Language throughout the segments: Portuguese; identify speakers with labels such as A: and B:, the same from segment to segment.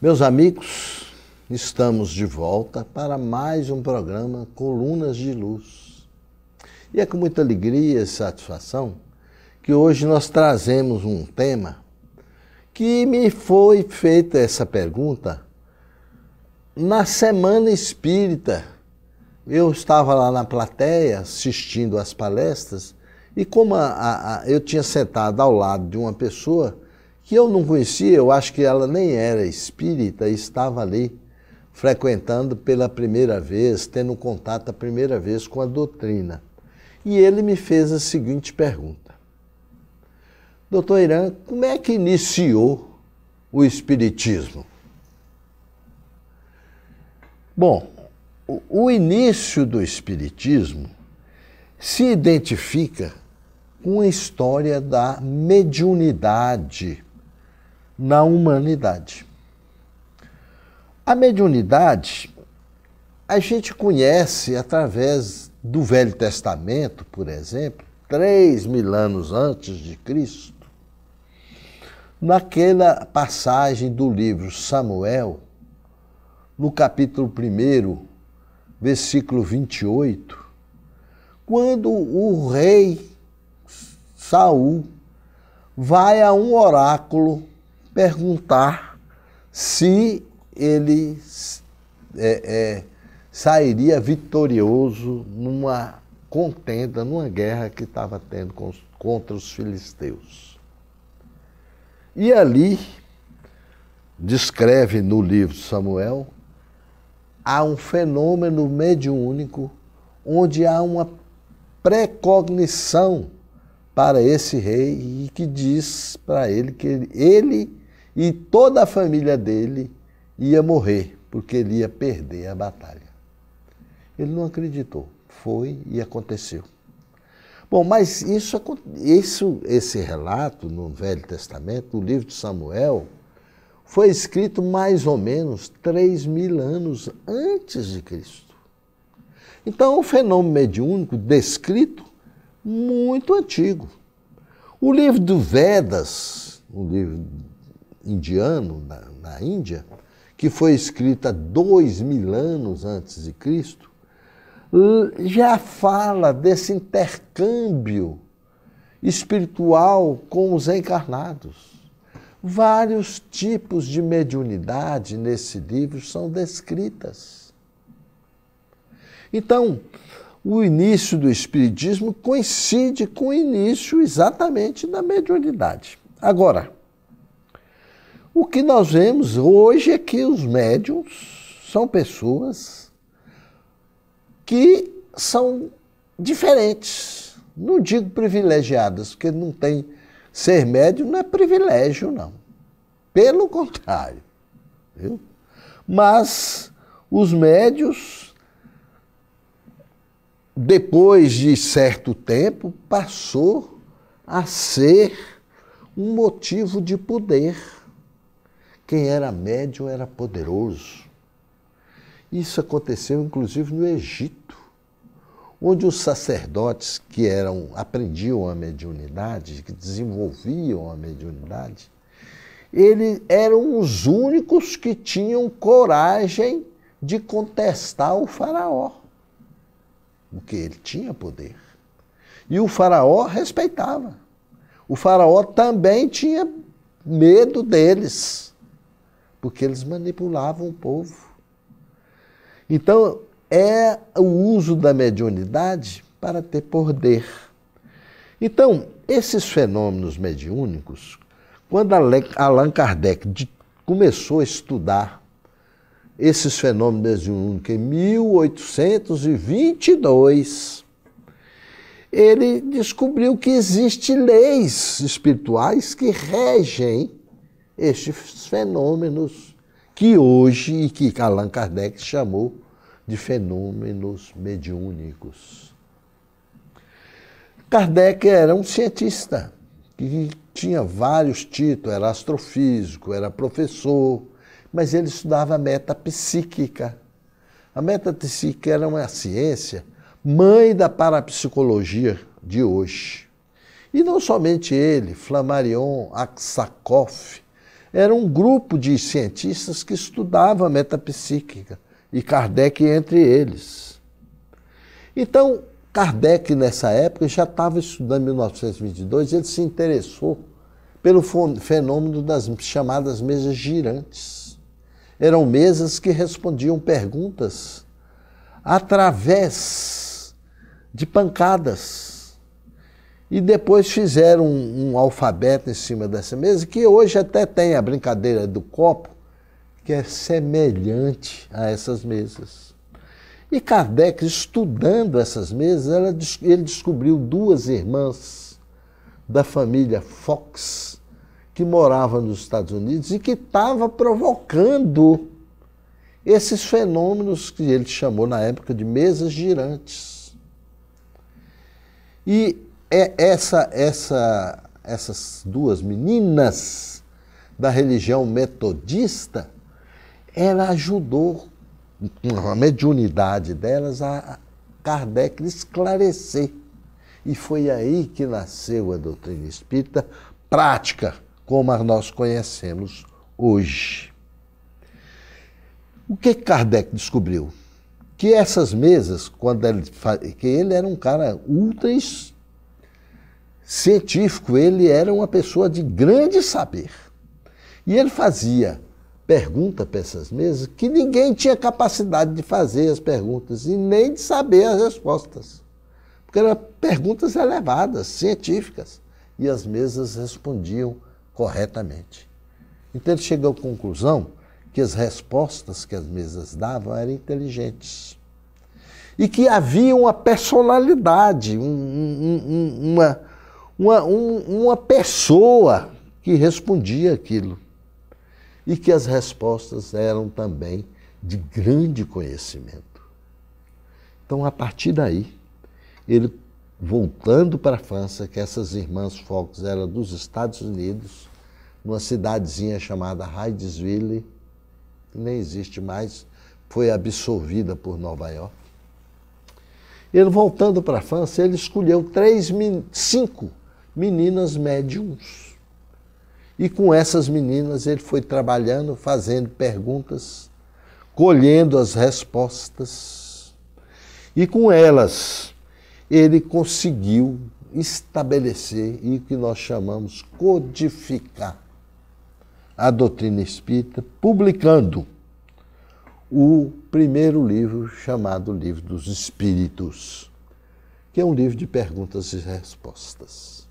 A: Meus amigos, estamos de volta para mais um programa Colunas de Luz. E é com muita alegria e satisfação que hoje nós trazemos um tema que me foi feita essa pergunta na Semana Espírita. Eu estava lá na plateia assistindo às palestras e como a, a, a, eu tinha sentado ao lado de uma pessoa que eu não conhecia, eu acho que ela nem era espírita, estava ali frequentando pela primeira vez, tendo contato a primeira vez com a doutrina. E ele me fez a seguinte pergunta: Doutor Irã, como é que iniciou o Espiritismo? Bom, o início do Espiritismo se identifica com a história da mediunidade na humanidade. A mediunidade a gente conhece através do Velho Testamento, por exemplo, três mil anos antes de Cristo, naquela passagem do livro Samuel, no capítulo 1, versículo 28, quando o rei Saul vai a um oráculo perguntar se ele é, é, sairia vitorioso numa contenda, numa guerra que estava tendo com, contra os filisteus. E ali, descreve no livro de Samuel, há um fenômeno mediúnico onde há uma precognição para esse rei e que diz para ele que ele, ele e toda a família dele ia morrer, porque ele ia perder a batalha. Ele não acreditou. Foi e aconteceu. Bom, mas isso, isso, esse relato no Velho Testamento, o livro de Samuel, foi escrito mais ou menos 3 mil anos antes de Cristo. Então, um fenômeno mediúnico descrito muito antigo. O livro do Vedas, o livro indiano, na, na Índia, que foi escrita dois mil anos antes de Cristo, já fala desse intercâmbio espiritual com os encarnados. Vários tipos de mediunidade nesse livro são descritas. Então, o início do Espiritismo coincide com o início exatamente da mediunidade. Agora, o que nós vemos hoje é que os médiums são pessoas que são diferentes. Não digo privilegiadas, porque não tem. Ser médium não é privilégio, não. Pelo contrário. Viu? Mas os médios, depois de certo tempo, passou a ser um motivo de poder quem era médio era poderoso. Isso aconteceu inclusive no Egito, onde os sacerdotes que eram aprendiam a mediunidade, que desenvolviam a mediunidade, eles eram os únicos que tinham coragem de contestar o faraó, porque ele tinha poder. E o faraó respeitava. O faraó também tinha medo deles porque eles manipulavam o povo. Então, é o uso da mediunidade para ter poder. Então, esses fenômenos mediúnicos, quando Allan Kardec começou a estudar esses fenômenos mediúnicos em 1822, ele descobriu que existem leis espirituais que regem estes fenômenos que hoje e que Allan Kardec chamou de fenômenos mediúnicos. Kardec era um cientista que tinha vários títulos, era astrofísico, era professor, mas ele estudava metapsíquica. A metapsíquica era uma ciência mãe da parapsicologia de hoje. E não somente ele, Flammarion Aksakoff, era um grupo de cientistas que estudava a metapsíquica, e Kardec entre eles. Então, Kardec, nessa época, já estava estudando em 1922, ele se interessou pelo fenômeno das chamadas mesas girantes. Eram mesas que respondiam perguntas através de pancadas e depois fizeram um, um, alfabeto em cima dessa mesa, que hoje até tem a brincadeira do copo, que é semelhante a essas mesas. E Kardec, estudando essas mesas, ela, ele descobriu duas irmãs da família Fox, que moravam nos Estados Unidos e que estava provocando esses fenômenos que ele chamou na época de mesas girantes. E é essa, essa, essas duas meninas da religião metodista, ela ajudou, a mediunidade delas, a Kardec esclarecer. E foi aí que nasceu a doutrina espírita prática, como a nós conhecemos hoje. O que Kardec descobriu? Que essas mesas, quando ele, que ele era um cara ultra científico, ele era uma pessoa de grande saber. E ele fazia pergunta para essas mesas que ninguém tinha capacidade de fazer as perguntas e nem de saber as respostas. Porque eram perguntas elevadas, científicas, e as mesas respondiam corretamente. Então ele chegou à conclusão que as respostas que as mesas davam eram inteligentes. E que havia uma personalidade, um, um, uma, uma, um, uma pessoa que respondia aquilo. E que as respostas eram também de grande conhecimento. Então, a partir daí, ele voltando para a França, que essas irmãs Fox eram dos Estados Unidos, numa cidadezinha chamada Hydesville, que nem existe mais, foi absorvida por Nova York. Ele voltando para a França, ele escolheu três, cinco meninas médiums. E com essas meninas ele foi trabalhando, fazendo perguntas, colhendo as respostas. E com elas ele conseguiu estabelecer e o que nós chamamos codificar a doutrina espírita, publicando o primeiro livro chamado Livro dos Espíritos, que é um livro de perguntas e respostas.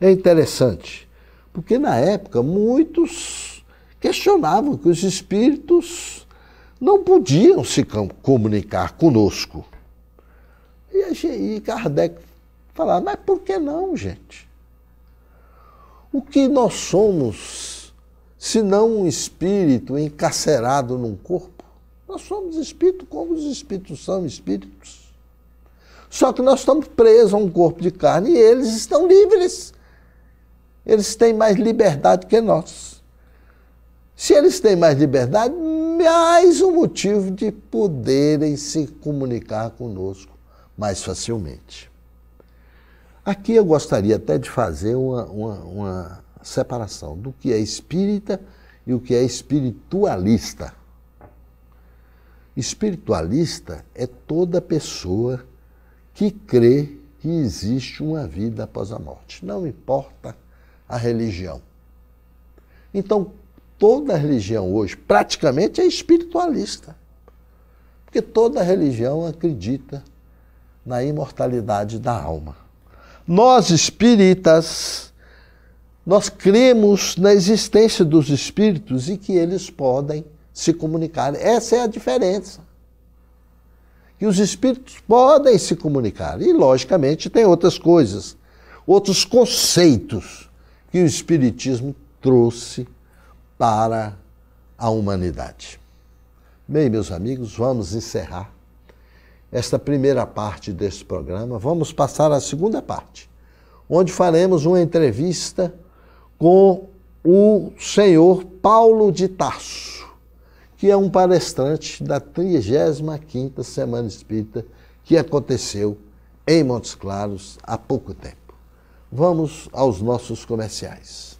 A: É interessante, porque na época muitos questionavam que os espíritos não podiam se comunicar conosco. E, Kardec falava, mas por que não, gente? O que nós somos, se não um espírito encarcerado num corpo? Nós somos espírito como os espíritos são espíritos. Só que nós estamos presos a um corpo de carne e eles estão livres. Eles têm mais liberdade que nós. Se eles têm mais liberdade, mais um motivo de poderem se comunicar conosco mais facilmente. Aqui eu gostaria até de fazer uma, uma, uma separação do que é espírita e o que é espiritualista. Espiritualista é toda pessoa que crê que existe uma vida após a morte. Não importa a religião. Então, toda religião hoje, praticamente, é espiritualista. Porque toda religião acredita na imortalidade da alma. Nós espíritas, nós cremos na existência dos espíritos e que eles podem se comunicar. Essa é a diferença. E os espíritos podem se comunicar. E, logicamente, tem outras coisas, outros conceitos que o Espiritismo trouxe para a humanidade. Bem, meus amigos, vamos encerrar esta primeira parte deste programa. Vamos passar à segunda parte, onde faremos uma entrevista com o senhor Paulo de Tarso, que é um palestrante da 35ª Semana Espírita que aconteceu em Montes Claros há pouco tempo. Vamos aos nossos comerciais.